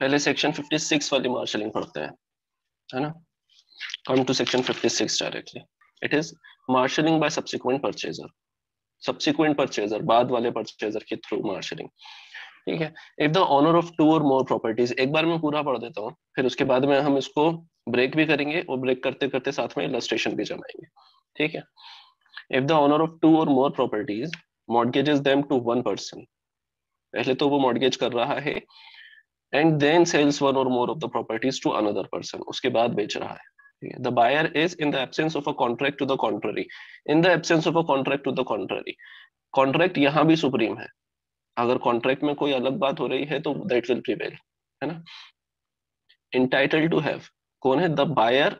पहले सेक्शन 56 वाली मार्शलिंग पढ़ते हैं है ना come to section 56 directly it is marshalling by subsequent purchaser subsequent purchaser बाद वाले परचेजर के थ्रू मार्शलिंग ठीक है if the owner of two or more properties एक बार मैं पूरा पढ़ देता हूँ फिर उसके बाद में हम इसको ब्रेक भी करेंगे और ब्रेक करते करते साथ में इलस्ट्रेशन भी जमाएंगे ठीक है if the owner of two or more properties mortgages them to one person पहले तो वो मॉडगेज कर रहा है and then sells one or more of the properties to another person उसके बाद बेच रहा है the buyer is in the absence of a contract to the contrary in the absence of a contract to the contrary contract यहाँ भी supreme है अगर contract में कोई अलग बात हो रही है तो that will prevail है ना entitled to have कौन है the buyer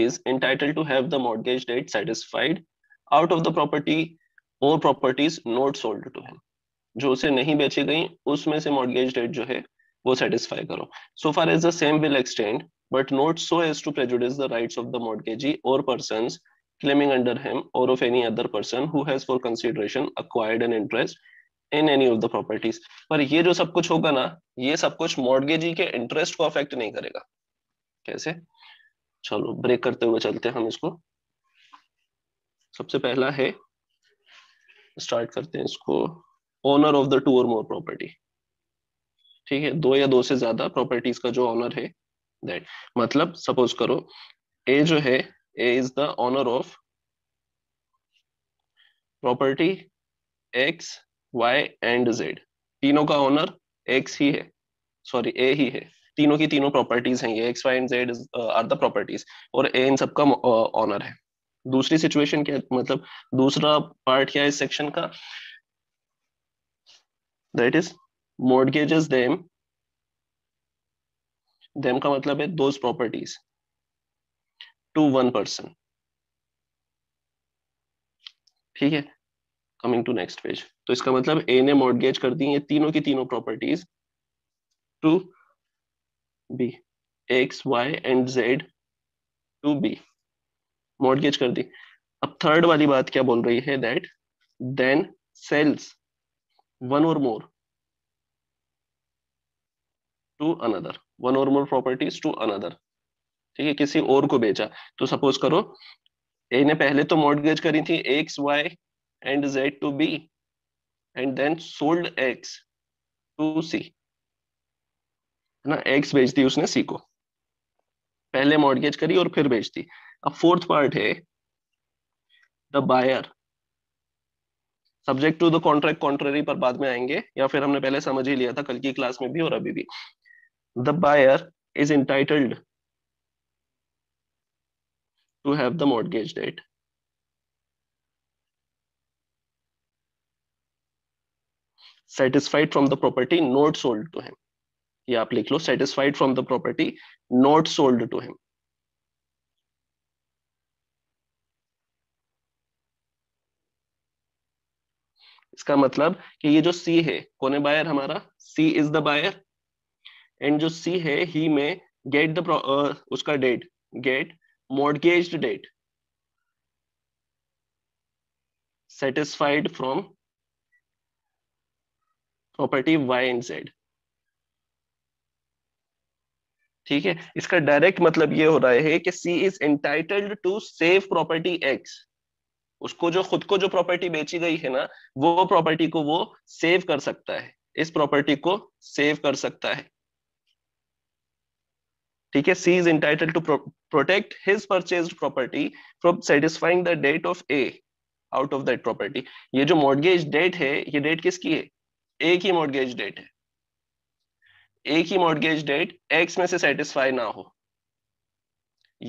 is entitled to have the mortgage debt satisfied out of the property or properties not sold to him जो उसे नहीं बेची गई उसमें से mortgage debt जो है वो सेटिस्फाई करो so far as the same will extend but not so as to prejudice the rights of the mortgagee or person claiming under him or of any other person who has for consideration acquired an interest in any of the properties पर ये जो सब कुछ होगा ना ये सब कुछ मॉडगेजी के इंटरेस्ट को अफेक्ट नहीं करेगा कैसे चलो ब्रेक करते हुए चलते हैं हम इसको सबसे पहला है स्टार्ट करते हैं इसको owner of the two or more property ठीक है दो या दो से ज्यादा प्रॉपर्टीज का जो ऑनर है दैट मतलब सपोज करो ए जो है A is the owner of property X Y and Z तीनों का ऑनर एक्स ही है सॉरी ए ही है तीनों की तीनों प्रॉपर्टीज हैं ये X Y and Z are the properties और ए इन सबका ऑनर uh, है दूसरी सिचुएशन क्या मतलब दूसरा पार्ट क्या है इस सेक्शन का that is mortgages them them का मतलब है those properties to one person ठीक है कमिंग टू नेक्स्ट पेज तो इसका मतलब ए ने मोर्डगेज कर दी है तीनों की तीनों properties to B X Y and Z to B mortgage कर दी अब थर्ड वाली बात क्या बोल रही है that then sells one or more to another one or more properties to another ठीक है किसी और को बेचा तो सपोज करो ए ने पहले तो मॉडगेज करी थी X Y and Z to B and then sold X to C है ना एक्स बेच दी उसने सी को पहले मॉडगेज करी और फिर बेच दी अब फोर्थ पार्ट है the buyer subject to the contract contrary पर बाद में आएंगे या फिर हमने पहले समझ ही लिया था कल की क्लास में भी और अभी भी the buyer is entitled to have the mortgage date. Satisfied from the property not sold to him. ये आप लिख लो satisfied from the property not sold to him. इसका मतलब कि ये जो सी है कौन है बायर हमारा C is the buyer and जो सी है ही में गेट द उसका debt get mortgage debt satisfied from property Y and Z ठीक है इसका डायरेक्ट मतलब ये हो रहा है कि C is entitled to save property X उसको जो खुद को जो प्रॉपर्टी बेची गई है ना वो प्रॉपर्टी को वो सेव कर सकता है इस प्रॉपर्टी को सेव कर सकता है ठीक है C is entitled to protect his purchase property from satisfying the debt of A out of that property ये जो मॉडगेज डेट है ये डेट किसकी है एक ही मॉडगेज डेट है ए की मॉडगेज डेट एक्स में से सेटिस्फाई ना हो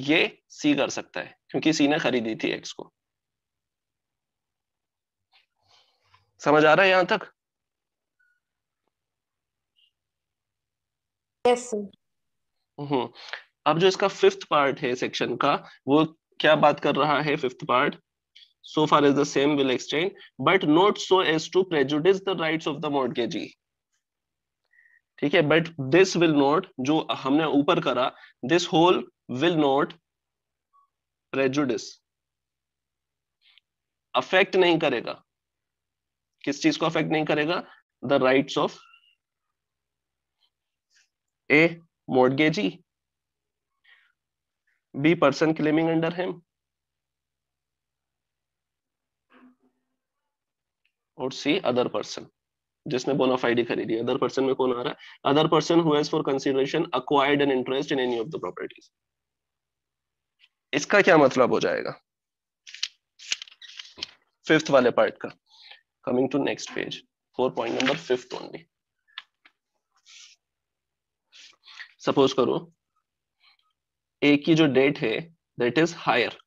ये सी कर सकता है क्योंकि सी ने खरीदी थी एक्स को समझ आ रहा है यहां तक yes, sir. हम्म। अब जो इसका फिफ्थ पार्ट है सेक्शन का वो क्या बात कर रहा है fifth part so far is the same will exchange but not so as to prejudice the rights of the mortgagee ठीक है बट दिस विल नॉट जो हमने ऊपर करा this whole will not prejudice affect नहीं करेगा किस चीज को अफेक्ट नहीं करेगा the rights of A mortgagee b person claiming under him or C other person जिसने बोनाफाइडी खरीदी अदर पर्सन में कौन आ रहा है other person who has for consideration acquired an interest in any of the properties इसका क्या मतलब हो जाएगा फिफ्थ वाले पार्ट का coming to next page four point number fifth only suppose करो ए की जो डेट है that is higher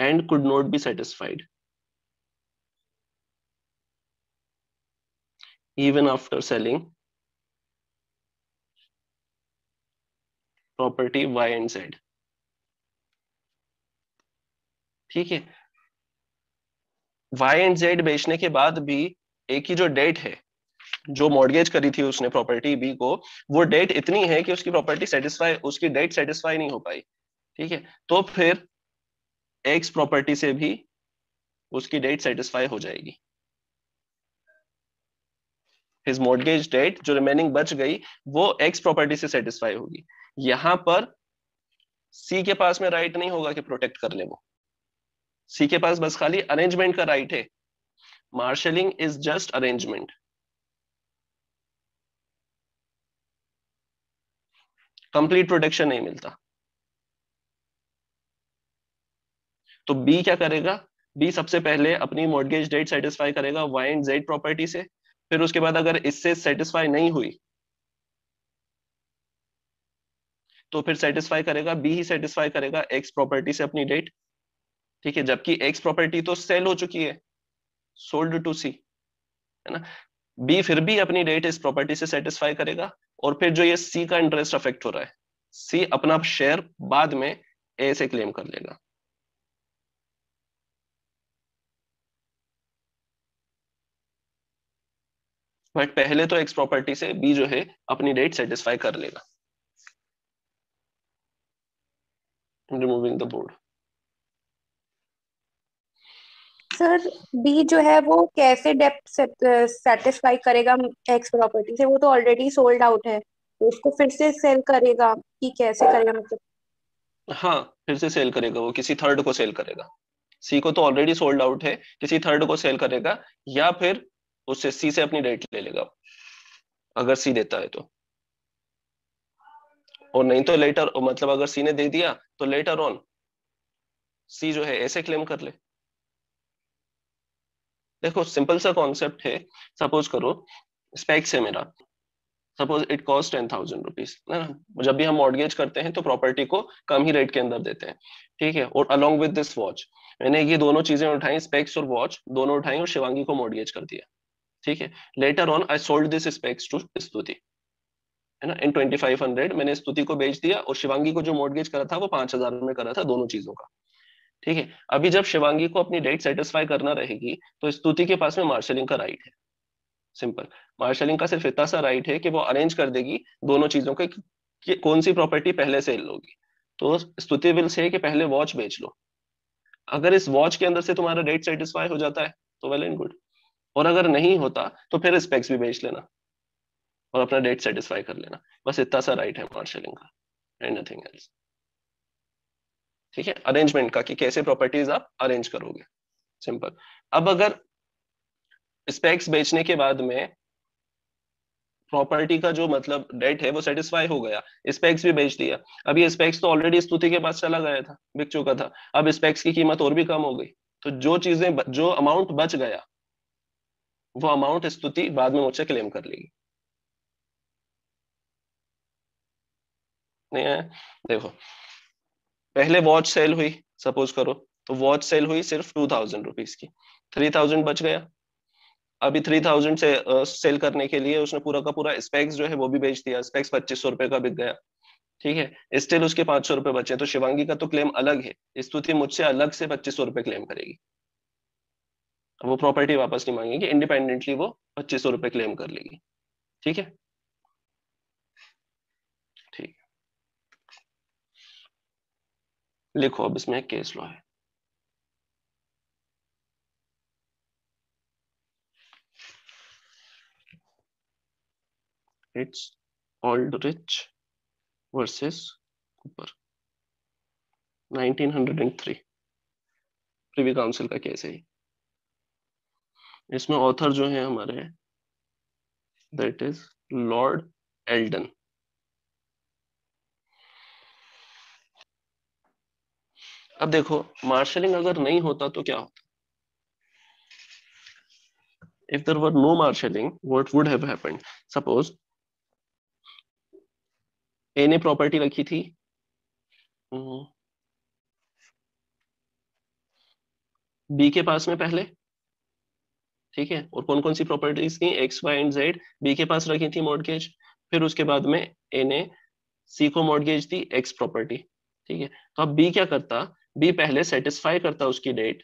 and could not be satisfied even after selling property Y and Z ठीक है वाई एंड जेड बेचने के बाद भी एक ही जो डेट है जो मॉडगेज करी थी उसने प्रॉपर्टी बी को वो डेट इतनी है कि उसकी प्रॉपर्टी सेटिस्फाई उसकी डेट सेटिस्फाई नहीं हो पाई ठीक है तो फिर एक्स प्रॉपर्टी से भी उसकी डेट सेटिस्फाई हो जाएगी हिज मॉडगेज डेट जो रिमेनिंग बच गई वो एक्स प्रॉपर्टी से सेटिस्फाई होगी यहां पर सी के पास में राइट नहीं होगा कि प्रोटेक्ट कर ले वो सी के पास बस खाली अरेंजमेंट का राइट है marshalling is just arrangement complete protection नहीं मिलता तो बी क्या करेगा बी सबसे पहले अपनी मोर्गेज डेट सेटिस्फाई करेगा वाई एंड जेड प्रॉपर्टी से फिर उसके बाद अगर इससे सेटिस्फाई नहीं हुई तो फिर सेटिस्फाई करेगा बी ही सेटिस्फाई करेगा एक्स प्रॉपर्टी से अपनी डेट ठीक है जबकि एक्स प्रॉपर्टी तो सेल हो चुकी है सोल्ड टू सी है ना बी फिर भी अपनी डेट इस प्रॉपर्टी से सेटिस्फाई करेगा और फिर जो ये सी का इंटरेस्ट अफेक्ट हो रहा है सी अपना शेयर बाद में ए से क्लेम कर लेगा बट पहले तो एक्स प्रॉपर्टी से बी जो है अपनी डेट सेटिस्फाई कर लेगा removing the board answer B जो है वो कैसे डेप्थ सेटिस्फाई करेगा एक्स प्रॉपर्टी से वो तो ऑलरेडी सोल्ड आउट है उसको फिर से सेल करेगा कि कैसे करेगा मतलब हाँ फिर से सेल करेगा वो किसी थर्ड को सेल करेगा सी को तो ऑलरेडी सोल्ड आउट है किसी थर्ड को सेल करेगा या फिर उससे सी से अपनी डेट ले लेगा अगर सी देता है तो और नहीं तो लेटर मतलब अगर सी ने दे दिया तो लेटर ऑन सी जो है ऐसे क्लेम कर ले देखो सिंपल सा कॉन्सेप्ट है सपोज करो स्पेक्स है मेरा suppose it cost ten thousand rupees है ना जब भी हम मॉडगेज करते हैं तो प्रॉपर्टी को कम ही रेट के अंदर देते हैं ठीक है और अलॉन्ग विद दिस वॉच मैंने ये दोनों चीजें उठाई स्पेक्स और वॉच दोनों उठाई और शिवांगी को मॉडगेज कर दिया ठीक है later on I sold this specs to Stuti है ना इन ट्वेंटी फाइव हंड्रेड मैंने स्तुति को बेच दिया और शिवांगी को जो मॉडगेज करा था वो पांच हजार में करा था दोनों चीजों का ठीक है अभी जब शिवांगी को अपनी डेट सेटिस्फाई करना रहेगी तो स्तुति के पास में मार्शलिंग का राइट है सिंपल मार्शलिंग का सिर्फ इतना सा राइट है कि वो अरेंज कर देगी दोनों चीजों के कि कौन सी प्रॉपर्टी पहले सेल होगी तो स्तुति विल से कि पहले वॉच बेच लो अगर इस वॉच के अंदर से तुम्हारा डेट सेटिस्फाई हो जाता है तो वेल एंड गुड और अगर नहीं होता तो फिर स्पेक्स भी बेच लेना और अपना डेट सेटिस्फाई कर लेना बस इतना सा राइट है मार्शलिंग का एंड नथिंग एल्स ठीक है अरेंजमेंट का कि कैसे प्रॉपर्टीज आप अरेंज करोगे सिंपल अब अगर स्पेक्स बेचने के बाद में प्रॉपर्टी का जो मतलब डेट है वो सेटिस्फाई हो गया स्पेक्स भी बेच दिया अब ये स्पेक्स तो ऑलरेडी स्तुति के पास चला गया था बिक चुका था अब स्पेक्स की कीमत और भी कम हो गई तो जो चीजें जो अमाउंट बच गया वो अमाउंट स्तुति बाद में मुझसे क्लेम कर लेगी नहीं है देखो पहले वॉच सेल हुई सपोज करो तो वॉच सेल हुई सिर्फ टू थाउजेंड रुपीज की थ्री थाउजेंड बच गया अभी थ्री थाउजेंड से सेल करने के लिए उसने पूरा का पूरा स्पेक्स जो है वो भी बेच दिया स्पेक्स पच्चीस सौ रुपए का बिक गया ठीक है स्टिल उसके पांच सौ रुपए बचे तो शिवांगी का तो क्लेम अलग है स्तुति मुझसे अलग से पच्चीस सौ रुपए क्लेम करेगी वो प्रॉपर्टी वापस नहीं मांगेगी इंडिपेंडेंटली वो पच्चीस सौ रुपए क्लेम कर लेगी ठीक है लिखो अब इसमें केस लॉ है it's old rich versus Cooper 1903 privy council का केस है इसमें ऑथर जो है हमारे दैट इज लॉर्ड एल्डन अब देखो मार्शलिंग अगर नहीं होता तो क्या होता if there were no marshalling what would have ने प्रॉपर्टी रखी थी बी हम्म। के पास में पहले ठीक है और कौन कौन सी प्रॉपर्टीज थी X Y and Z B के पास रखी थी मोर्डगेज फिर उसके बाद में ए ने सी को मोर्डगेज दी एक्स प्रॉपर्टी ठीक है तो अब बी क्या करता बी पहले सेटिस्फाई करता उसकी debt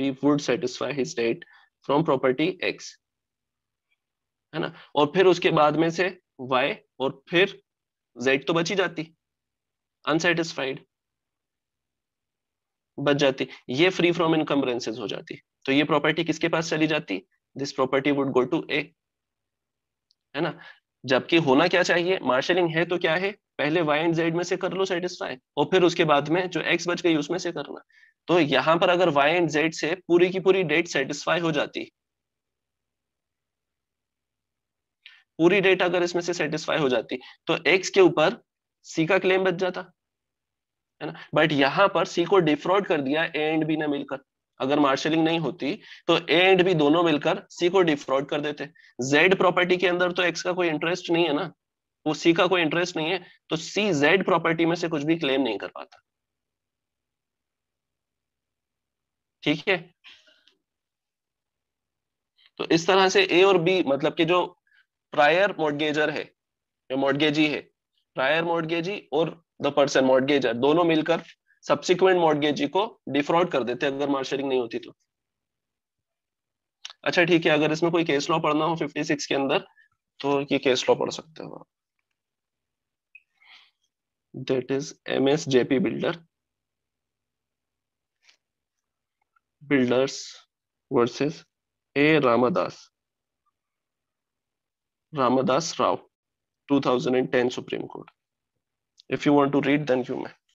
B would satisfy his debt from property X है ना और फिर उसके बाद में से वाई और फिर जेड तो बची जाती अनसेटिस्फाइड बच जाती ये फ्री फ्रॉम इनकम्बरेंसेज हो जाती तो ये प्रॉपर्टी किसके पास चली जाती this property would go to A है ना जबकि होना क्या चाहिए मार्शलिंग है तो क्या है पहले वाई एंड जेड में से कर लो सेटिस्फाई और फिर उसके बाद में जो एक्स बच गई उसमें से करना तो यहाँ पर अगर वाई एंड जेड से पूरी की पूरी डेट सेटिस्फाई हो जाती पूरी डेट अगर इसमें से सेटिस्फाई हो जाती तो एक्स के ऊपर सी का क्लेम बच जाता है ना बट यहाँ पर सी को डिफ्रॉड कर दिया ए एंड b ने मिलकर अगर मार्शलिंग नहीं होती तो ए एंड बी दोनों मिलकर सी को डिफ्रॉड कर देते जेड प्रॉपर्टी के अंदर तो एक्स का कोई इंटरेस्ट नहीं है ना वो सी का कोई इंटरेस्ट नहीं है तो सी जेड प्रॉपर्टी में से कुछ भी क्लेम नहीं कर पाता ठीक है तो इस तरह से ए और बी मतलब कि जो प्रायर मोडगेजर है जो मोडगेजी है प्रायर मोडगेजी और द पर्सन मोडगेजर दोनों मिलकर सब्सिक्वेंट मोडगेजी को डिफ्रॉड कर देते अगर मार्शलिंग नहीं होती तो अच्छा ठीक है अगर इसमें कोई केस लॉ पढ़ना हो 56 के अंदर तो ये केस लॉ पढ़ सकते हो आप that is MSJP Builder. Builders versus A. Ramadas. Ramadas Rao, 2010 Supreme Court. If you want to read, then you may.